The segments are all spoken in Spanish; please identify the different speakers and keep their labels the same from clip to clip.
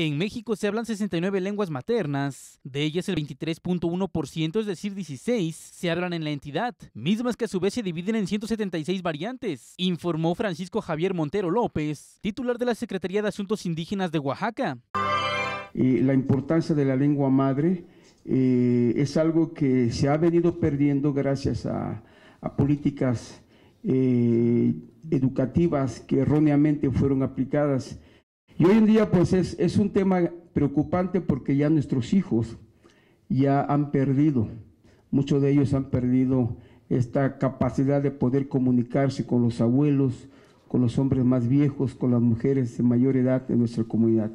Speaker 1: En México se hablan 69 lenguas maternas, de ellas el 23.1%, es decir, 16, se hablan en la entidad, mismas que a su vez se dividen en 176 variantes, informó Francisco Javier Montero López, titular de la Secretaría de Asuntos Indígenas de Oaxaca.
Speaker 2: la importancia de la lengua madre eh, es algo que se ha venido perdiendo gracias a, políticas eh, educativas que erróneamente fueron aplicadas y hoy en día pues es, es un tema preocupante porque ya nuestros hijos ya han perdido, muchos de ellos han perdido esta capacidad de poder comunicarse con los abuelos, con los hombres más viejos, con las mujeres de mayor edad de nuestra comunidad.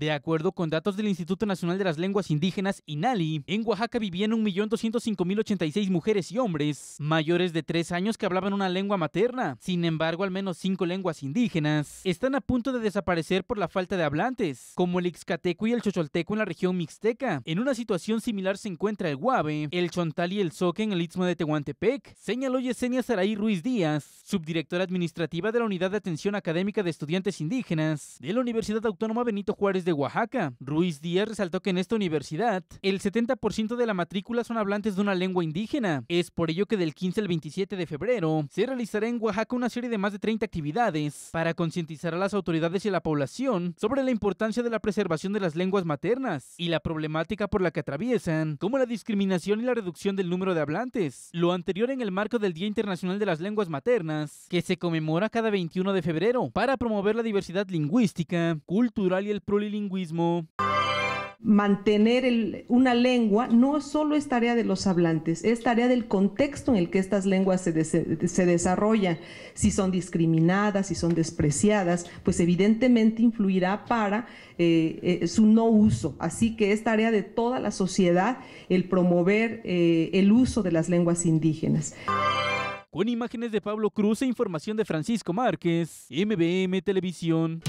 Speaker 1: De acuerdo con datos del Instituto Nacional de las Lenguas Indígenas, INALI, en Oaxaca vivían 1.205.086 mujeres y hombres mayores de 3 años que hablaban una lengua materna. Sin embargo, al menos 5 lenguas indígenas están a punto de desaparecer por la falta de hablantes, como el Ixcateco y el Chocholteco en la región mixteca. En una situación similar se encuentra el Guave, el Chontal y el Soque en el Istmo de Tehuantepec, señaló Yesenia Saray Ruiz Díaz, subdirectora administrativa de la Unidad de Atención Académica de Estudiantes Indígenas de la Universidad Autónoma Benito Juárez de de Oaxaca. Ruiz Díaz resaltó que en esta universidad el 70% de la matrícula son hablantes de una lengua indígena. Es por ello que del 15 al 27 de febrero se realizará en Oaxaca una serie de más de 30 actividades para concientizar a las autoridades y a la población sobre la importancia de la preservación de las lenguas maternas y la problemática por la que atraviesan, como la discriminación y la reducción del número de hablantes. Lo anterior en el marco del Día Internacional de las Lenguas Maternas, que se conmemora cada 21 de febrero para promover la diversidad lingüística, cultural y el plurilingüismo
Speaker 3: Mantener una lengua no solo es tarea de los hablantes, es tarea del contexto en el que estas lenguas se, desarrollan. Si son discriminadas, si son despreciadas, pues evidentemente influirá para eh, eh, su no uso. Así que es tarea de toda la sociedad el promover eh, el uso de las lenguas indígenas.
Speaker 1: Con imágenes de Pablo Cruz e información de Francisco Márquez, MBM Televisión.